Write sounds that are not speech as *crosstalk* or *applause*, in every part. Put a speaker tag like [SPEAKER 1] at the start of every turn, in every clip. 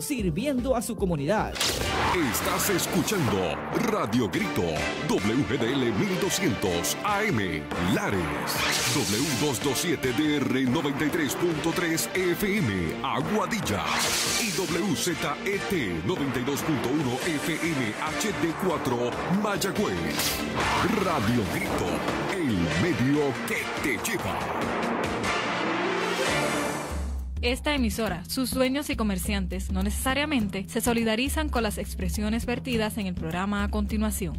[SPEAKER 1] sirviendo a su comunidad. Estás escuchando Radio Grito, WDL 1200 AM, Lares, W227DR 93.3 FM, Aguadilla y WZET 92.1 FM HD4, Mayagüez. Radio Grito, el medio que te lleva. Esta emisora, sus dueños y comerciantes no necesariamente se solidarizan con las expresiones vertidas en el programa a continuación.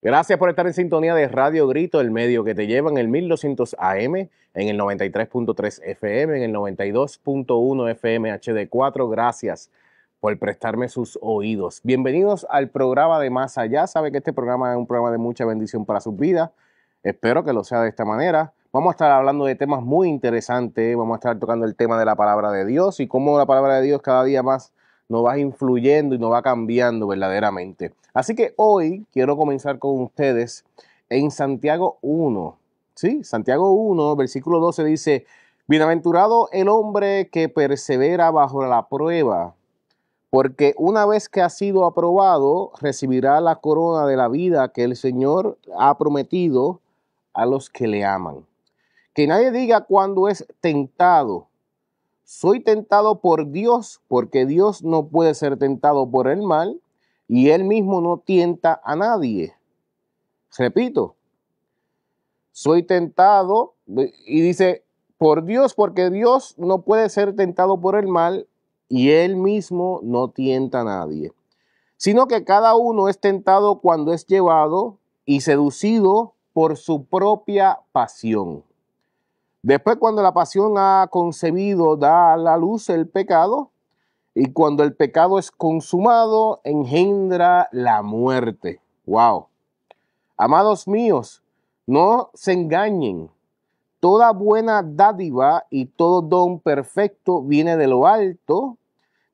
[SPEAKER 1] Gracias por estar en sintonía de Radio Grito, el medio que te lleva en el 1200 AM, en el 93.3 FM, en el 92.1 FM HD4. Gracias por prestarme sus oídos. Bienvenidos al programa de Más Allá. Sabe que este programa es un programa de mucha bendición para sus vidas. Espero que lo sea de esta manera. Vamos a estar hablando de temas muy interesantes, vamos a estar tocando el tema de la palabra de Dios y cómo la palabra de Dios cada día más nos va influyendo y nos va cambiando verdaderamente. Así que hoy quiero comenzar con ustedes en Santiago 1. Sí, Santiago 1, versículo 12 dice, Bienaventurado el hombre que persevera bajo la prueba, porque una vez que ha sido aprobado, recibirá la corona de la vida que el Señor ha prometido a los que le aman. Que nadie diga cuando es tentado. Soy tentado por Dios, porque Dios no puede ser tentado por el mal y él mismo no tienta a nadie. Repito, soy tentado y dice, por Dios, porque Dios no puede ser tentado por el mal y él mismo no tienta a nadie, sino que cada uno es tentado cuando es llevado y seducido por su propia pasión. Después, cuando la pasión ha concebido, da a la luz el pecado. Y cuando el pecado es consumado, engendra la muerte. Wow. Amados míos, no se engañen. Toda buena dádiva y todo don perfecto viene de lo alto,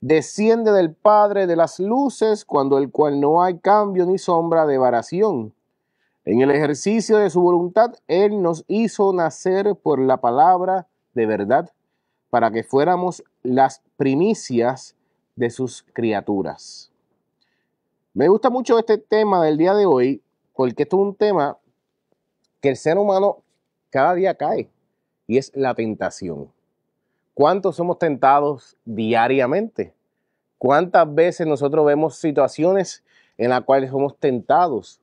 [SPEAKER 1] desciende del Padre de las luces, cuando el cual no hay cambio ni sombra de varación. En el ejercicio de su voluntad, Él nos hizo nacer por la palabra de verdad, para que fuéramos las primicias de sus criaturas. Me gusta mucho este tema del día de hoy, porque es un tema que el ser humano cada día cae, y es la tentación. ¿Cuántos somos tentados diariamente? ¿Cuántas veces nosotros vemos situaciones en las cuales somos tentados?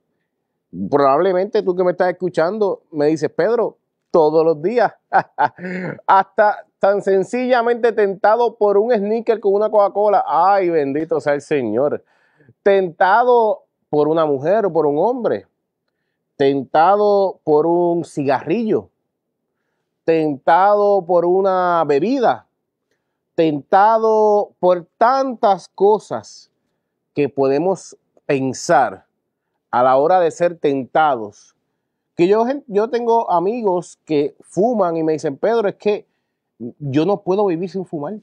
[SPEAKER 1] probablemente tú que me estás escuchando me dices, Pedro, todos los días, *laughs* hasta tan sencillamente tentado por un sneaker con una Coca-Cola, ay bendito sea el Señor, tentado por una mujer o por un hombre, tentado por un cigarrillo, tentado por una bebida, tentado por tantas cosas que podemos pensar a la hora de ser tentados. Que yo, yo tengo amigos que fuman y me dicen, Pedro, es que yo no puedo vivir sin fumar.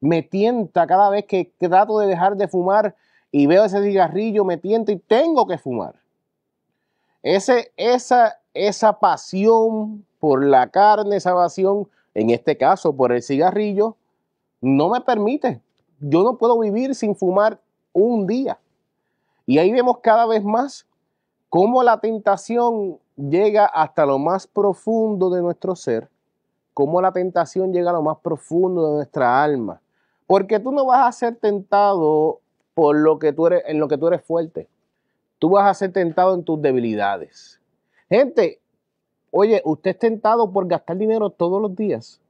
[SPEAKER 1] Me tienta cada vez que, trato de dejar de fumar y veo ese cigarrillo, me tienta y tengo que fumar. Ese, esa, esa pasión por la carne, esa pasión, en este caso por el cigarrillo, no me permite. Yo no puedo vivir sin fumar un día. Y ahí vemos cada vez más cómo la tentación llega hasta lo más profundo de nuestro ser, cómo la tentación llega a lo más profundo de nuestra alma. Porque tú no vas a ser tentado por lo que tú eres, en lo que tú eres fuerte. Tú vas a ser tentado en tus debilidades. Gente, oye, usted es tentado por gastar dinero todos los días,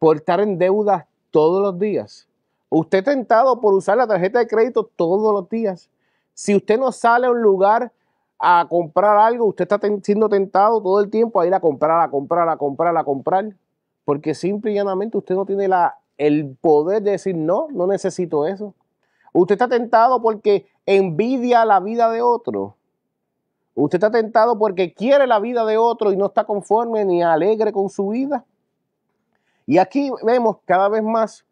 [SPEAKER 1] por estar en deudas todos los días. Usted es tentado por usar la tarjeta de crédito todos los días. Si usted no sale a un lugar a comprar algo, usted está siendo tentado todo el tiempo a ir a comprar, a comprar, a comprar, a comprar, porque simple y llanamente usted no tiene la, el poder de decir, no, no necesito eso. Usted está tentado porque envidia la vida de otro. Usted está tentado porque quiere la vida de otro y no está conforme ni alegre con su vida. Y aquí vemos cada vez más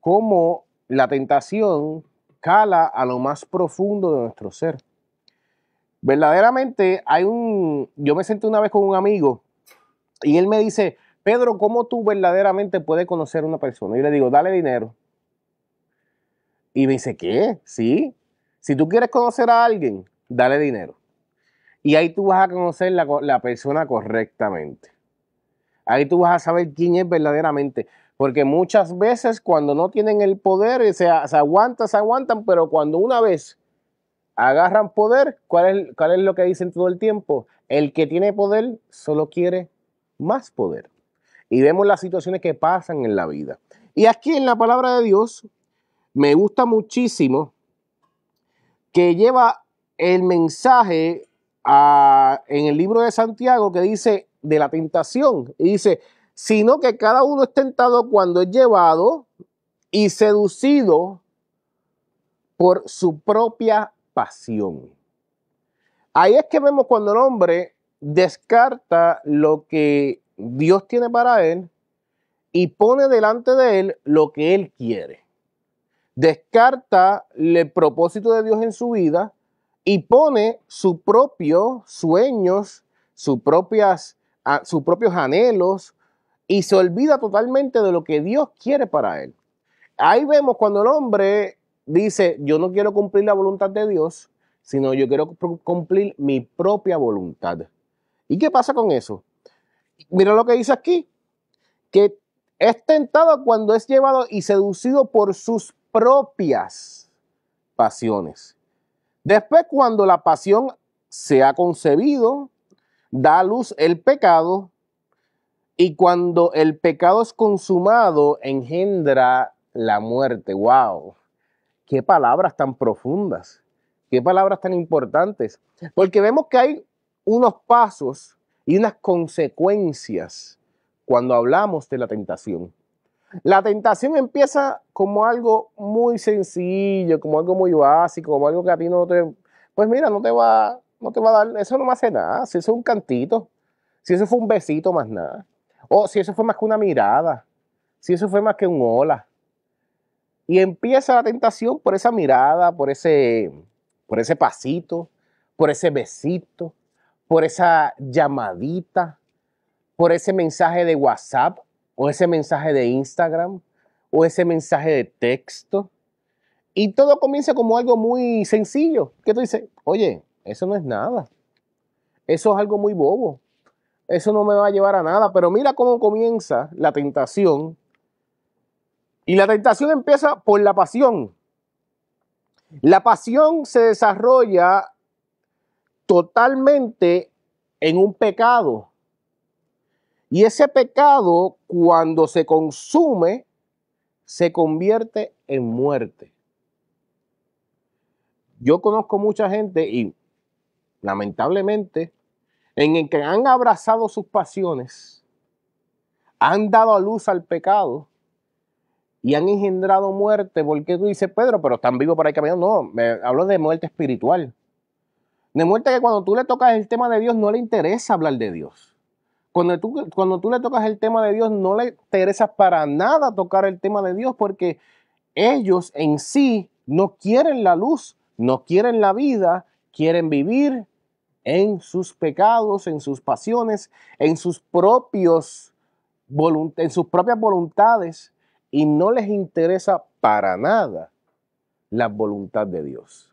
[SPEAKER 1] cómo la tentación cala a lo más profundo de nuestro ser. Verdaderamente hay un... Yo me senté una vez con un amigo y él me dice, Pedro, ¿cómo tú verdaderamente puedes conocer a una persona? Y le digo, dale dinero. Y me dice, ¿qué? Sí. Si tú quieres conocer a alguien, dale dinero. Y ahí tú vas a conocer la, la persona correctamente. Ahí tú vas a saber quién es verdaderamente. Porque muchas veces cuando no tienen el poder, se, aguantan, se aguantan, pero cuando una vez agarran poder, ¿cuál es, lo que dicen todo el tiempo? El que tiene poder solo quiere más poder. Y vemos las situaciones que pasan en la vida. Y aquí en la palabra de Dios me gusta muchísimo que lleva el mensaje en el libro de Santiago que dice de la tentación. Y dice, sino que cada uno es tentado cuando es llevado y seducido por su propia pasión. Ahí es que vemos cuando el hombre descarta lo que Dios tiene para él y pone delante de él lo que él quiere. Descarta el propósito de Dios en su vida y pone sus propios sueños, sus, propias, sus propios anhelos, y se olvida totalmente de lo que Dios quiere para él. Ahí vemos cuando el hombre dice, yo no quiero cumplir la voluntad de Dios, sino yo quiero cumplir mi propia voluntad. ¿Y qué pasa con eso? Mira lo que dice aquí, que es tentado cuando es llevado y seducido por sus propias pasiones. Después, cuando la pasión se ha concebido, da a luz el pecado, y cuando el pecado es consumado, engendra la muerte. ¡Wow! ¡Qué palabras tan profundas! ¡Qué palabras tan importantes! Porque vemos que hay unos pasos y unas consecuencias cuando hablamos de la tentación. La tentación empieza como algo muy sencillo, como algo muy básico, como algo que a ti no te... Pues mira, no te va, no te va a dar... Eso no me hace nada. Si eso es un cantito, si eso fue un besito más nada. O oh, si eso fue más que una mirada. Si eso fue más que un hola. Y empieza la tentación por esa mirada, por ese, por ese pasito, por ese besito, por esa llamadita, por ese mensaje de WhatsApp o ese mensaje de Instagram o ese mensaje de texto. Y todo comienza como algo muy sencillo, que tú dices, oye, eso no es nada. Eso es algo muy bobo eso no me va a llevar a nada. Pero mira cómo comienza la tentación. Y la tentación empieza por la pasión. La pasión se desarrolla totalmente en un pecado. Y ese pecado, cuando se consume, se convierte en muerte. Yo conozco mucha gente y lamentablemente en el que han abrazado sus pasiones, han dado a luz al pecado y han engendrado muerte. Porque tú dices, Pedro, pero están vivos por ahí caminando. No, me hablo de muerte espiritual. De muerte que cuando tú le tocas el tema de Dios no le interesa hablar de Dios. Cuando tú, cuando tú le tocas el tema de Dios no le interesa para nada tocar el tema de Dios porque ellos en sí no quieren la luz, no quieren la vida, quieren vivir en sus pecados, en sus pasiones, en sus, propios en sus propias voluntades y no les interesa para nada la voluntad de Dios.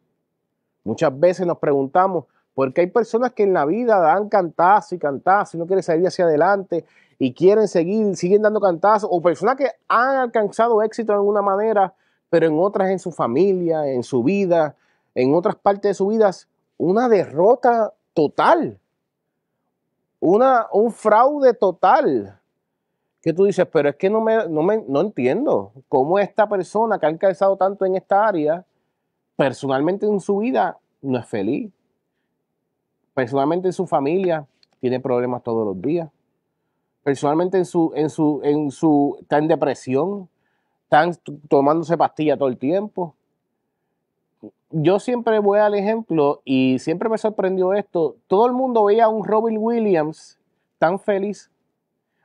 [SPEAKER 1] Muchas veces nos preguntamos, ¿por qué hay personas que en la vida dan cantazos y cantazos y no quieren salir hacia adelante y quieren seguir, siguen dando cantazos? O personas que han alcanzado éxito de alguna manera, pero en otras en su familia, en su vida, en otras partes de su vida, una derrota total. Una, un fraude total. Que tú dices, pero es que no, me, no, entiendo cómo esta persona que ha alcanzado tanto en esta área, personalmente en su vida, no es feliz. Personalmente en su familia tiene problemas todos los días. Personalmente en su, en su, en su, está en depresión, están tomándose pastilla todo el tiempo yo siempre voy al ejemplo y siempre me sorprendió esto. Todo el mundo veía a un Robin Williams tan feliz,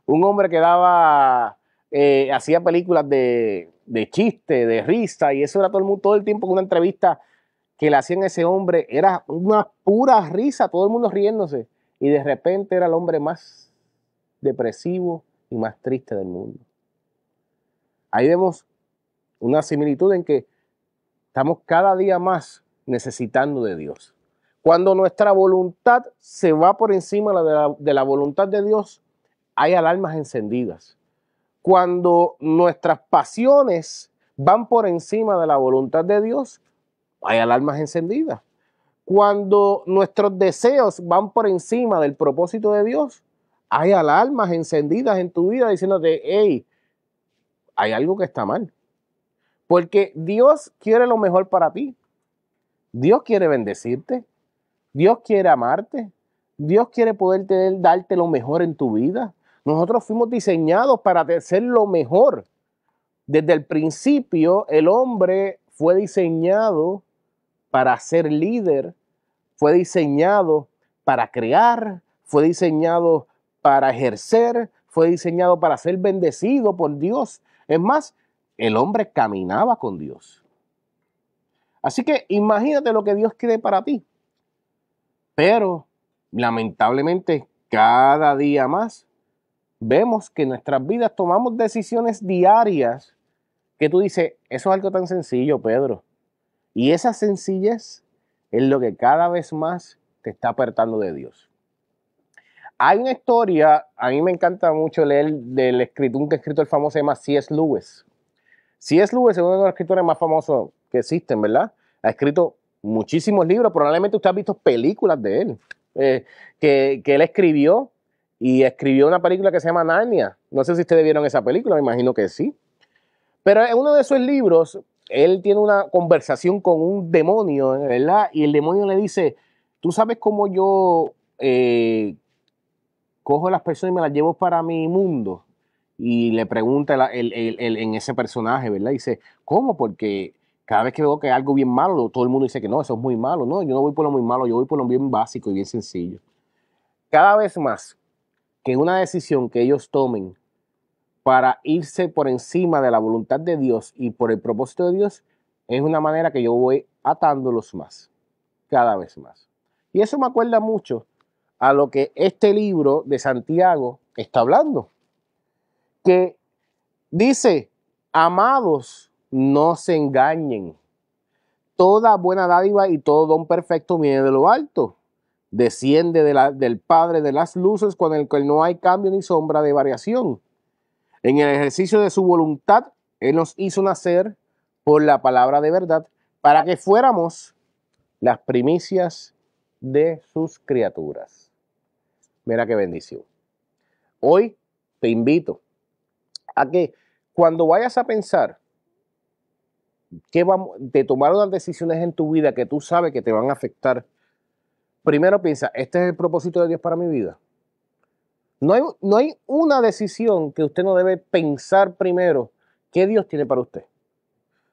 [SPEAKER 1] un hombre que daba, eh, hacía películas de, chiste, de risa, y eso era todo el mundo, todo el tiempo con una entrevista que le hacían a ese hombre era una pura risa, todo el mundo riéndose. Y de repente era el hombre más depresivo y más triste del mundo. Ahí vemos una similitud en que Estamos cada día más necesitando de Dios. Cuando nuestra voluntad se va por encima de la, voluntad de Dios, hay alarmas encendidas. Cuando nuestras pasiones van por encima de la voluntad de Dios, hay alarmas encendidas. Cuando nuestros deseos van por encima del propósito de Dios, hay alarmas encendidas en tu vida diciéndote, hey, hay algo que está mal. Porque Dios quiere lo mejor para ti. Dios quiere bendecirte. Dios quiere amarte. Dios quiere poder darte lo mejor en tu vida. Nosotros fuimos diseñados para ser lo mejor. Desde el principio, el hombre fue diseñado para ser líder, fue diseñado para crear, fue diseñado para ejercer, fue diseñado para ser bendecido por Dios. Es más, el hombre caminaba con Dios. Así que imagínate lo que Dios quiere para ti. Pero lamentablemente cada día más vemos que en nuestras vidas tomamos decisiones diarias que tú dices, eso es algo tan sencillo, Pedro. Y esa sencillez es lo que cada vez más te está apartando de Dios. Hay una historia, a mí me encanta mucho leer del escritor, un escritor famoso se llama C.S. Lewis es Lewis es uno de los escritores más famosos que existen, ¿verdad? Ha escrito muchísimos libros, probablemente usted ha visto películas de él, eh, que, él escribió y escribió una película que se llama Narnia. No sé si ustedes vieron esa película, me imagino que sí. Pero en uno de sus libros, él tiene una conversación con un demonio, ¿verdad? Y el demonio le dice, tú sabes cómo yo eh, cojo las personas y me las llevo para mi mundo y le pregunta en ese personaje, ¿verdad? dice, ¿cómo? Porque cada vez que veo que algo bien malo, todo el mundo dice que no, eso es muy malo. No, yo no voy por lo muy malo, yo voy por lo bien básico y bien sencillo. Cada vez más que una decisión que ellos tomen para irse por encima de la voluntad de Dios y por el propósito de Dios, es una manera que yo voy atándolos más, cada vez más. Y eso me acuerda mucho a lo que este libro de Santiago está hablando que dice, amados, no se engañen. Toda buena dádiva y todo don perfecto viene de lo alto. Desciende del Padre de las luces con el cual no hay cambio ni sombra de variación. En el ejercicio de su voluntad, Él nos hizo nacer por la palabra de verdad para que fuéramos las primicias de sus criaturas. Mira qué bendición. Hoy te invito a que cuando vayas a pensar que vamos, de tomar unas decisiones en tu vida que tú sabes que te van a afectar, primero piensa, ¿este es el propósito de Dios para mi vida? No hay, no hay una decisión que usted no debe pensar primero qué Dios tiene para usted.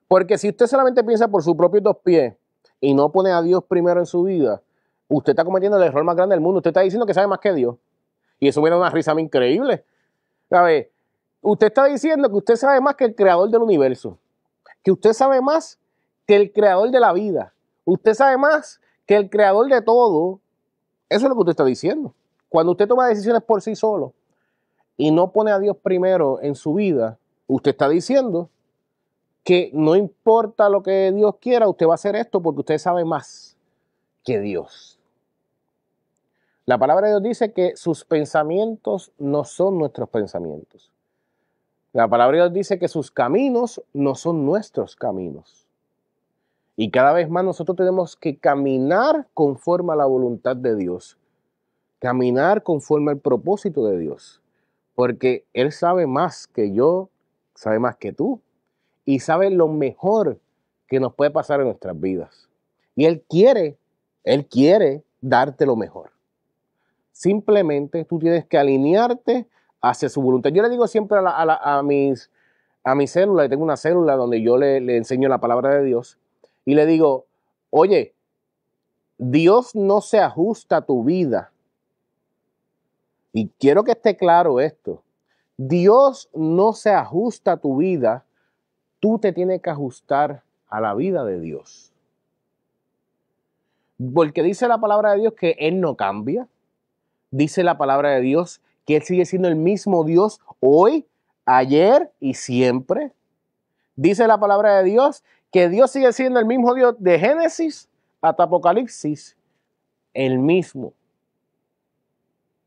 [SPEAKER 1] Porque si usted solamente piensa por sus propios dos pies y no pone a Dios primero en su vida, usted está cometiendo el error más grande del mundo. Usted está diciendo que sabe más que Dios. Y eso viene una risa increíble. A ver, usted está diciendo que usted sabe más que el creador del universo, que usted sabe más que el creador de la vida, usted sabe más que el creador de todo. Eso es lo que usted está diciendo. Cuando usted toma decisiones por sí solo y no pone a Dios primero en su vida, usted está diciendo que no importa lo que Dios quiera, usted va a hacer esto porque usted sabe más que Dios. La palabra de Dios dice que sus pensamientos no son nuestros pensamientos. La palabra Dios dice que sus caminos no son nuestros caminos. Y cada vez más nosotros tenemos que caminar conforme a la voluntad de Dios, caminar conforme al propósito de Dios, porque Él sabe más que yo, sabe más que tú, y sabe lo mejor que nos puede pasar en nuestras vidas. Y Él quiere, Él quiere darte lo mejor. Simplemente tú tienes que alinearte hacia su voluntad. Yo le digo siempre a, mis a mi célula, tengo una célula donde yo le, enseño la palabra de Dios, y le digo, oye, Dios no se ajusta a tu vida. Y quiero que esté claro esto. Dios no se ajusta a tu vida, tú te tienes que ajustar a la vida de Dios. Porque dice la palabra de Dios que Él no cambia. Dice la palabra de Dios que Él sigue siendo el mismo Dios hoy, ayer y siempre. Dice la palabra de Dios que Dios sigue siendo el mismo Dios de Génesis hasta Apocalipsis, el mismo.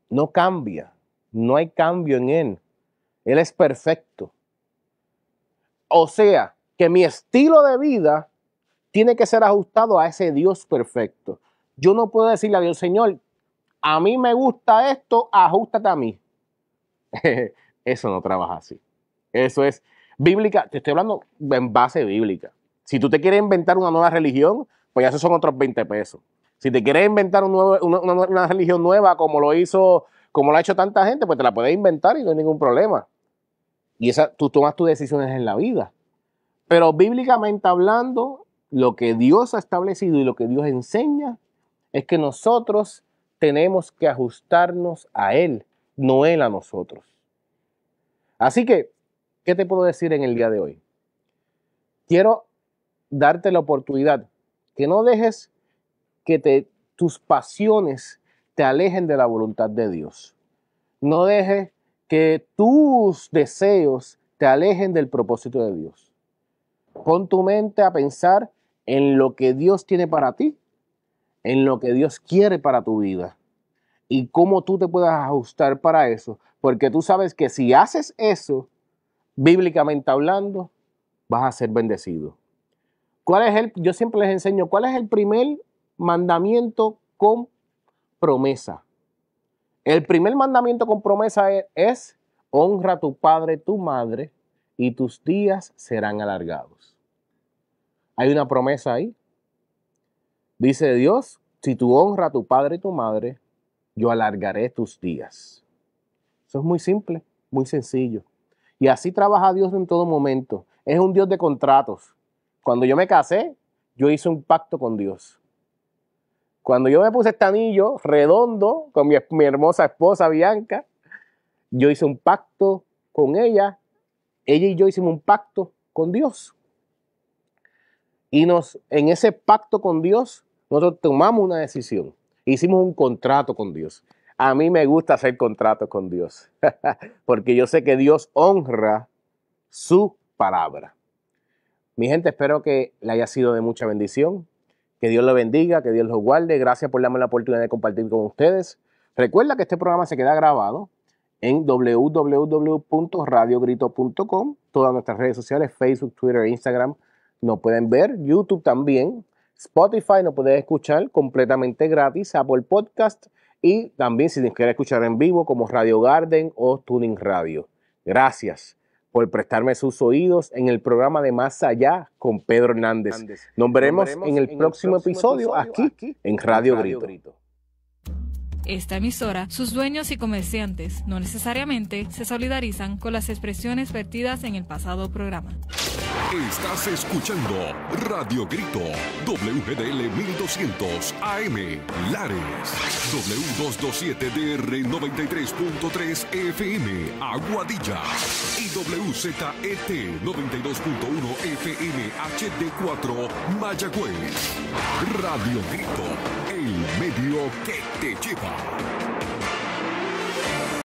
[SPEAKER 1] No cambia, no hay cambio en Él. Él es perfecto. O sea, que mi estilo de vida tiene que ser ajustado a ese Dios perfecto. Yo no puedo decirle a Dios, Señor, a mí me gusta esto, ajustate a mí. *laughs* Eso no trabaja así. Eso es bíblica, te estoy hablando en base bíblica. Si tú te quieres inventar una nueva religión, pues ya esos son otros 20 pesos. Si te quieres inventar una, religión nueva como lo hizo, como lo ha hecho tanta gente, pues te la puedes inventar y no hay ningún problema. Y esa, tú tomas tus decisiones en la vida. Pero bíblicamente hablando, lo que Dios ha establecido y lo que Dios enseña es que nosotros tenemos que ajustarnos a Él, no Él a nosotros. Así que, ¿qué te puedo decir en el día de hoy? Quiero darte la oportunidad que no dejes que tus pasiones te alejen de la voluntad de Dios. No dejes que tus deseos te alejen del propósito de Dios. Pon tu mente a pensar en lo que Dios tiene para ti en lo que Dios quiere para tu vida y cómo tú te puedas ajustar para eso, porque tú sabes que si haces eso, bíblicamente hablando, vas a ser bendecido. ¿Cuál es el, yo siempre les enseño cuál es el primer mandamiento con promesa. El primer mandamiento con promesa es, es honra a tu padre, tu madre, y tus días serán alargados. Hay una promesa ahí Dice Dios, si tú honras a tu padre y tu madre, yo alargaré tus días. Eso es muy simple, muy sencillo. Y así trabaja Dios en todo momento. Es un Dios de contratos. Cuando yo me casé, yo hice un pacto con Dios. Cuando yo me puse este anillo redondo con mi, hermosa esposa Bianca, yo hice un pacto con ella. Ella y yo hicimos un pacto con Dios. Y nos, en ese pacto con Dios, nosotros tomamos una decisión, hicimos un contrato con Dios. A mí me gusta hacer contratos con Dios, *laughs* porque yo sé que Dios honra su palabra. Mi gente, espero que le haya sido de mucha bendición. Que Dios lo bendiga, que Dios lo guarde. Gracias por darme la oportunidad de compartir con ustedes. Recuerda que este programa se queda grabado en www.radiogrito.com. Todas nuestras redes sociales, Facebook, Twitter, Instagram, nos pueden ver. YouTube también. Spotify nos puedes escuchar completamente gratis, Apple Podcast y también si nos quieres escuchar en vivo como Radio Garden o Tuning Radio. Gracias por prestarme sus oídos en el programa de Más Allá con Pedro Hernández. Nos veremos, en, el, próximo, episodio, aquí, en Radio, Grito esta emisora, sus dueños y comerciantes no necesariamente se solidarizan con las expresiones vertidas en el pasado programa. Estás escuchando Radio Grito, WGDL 1200 AM, Lares, W227DR93.3 FM, Aguadilla, y WZET 92.1 FM HD4, Mayagüez. Radio Grito, el medio que te lleva. あ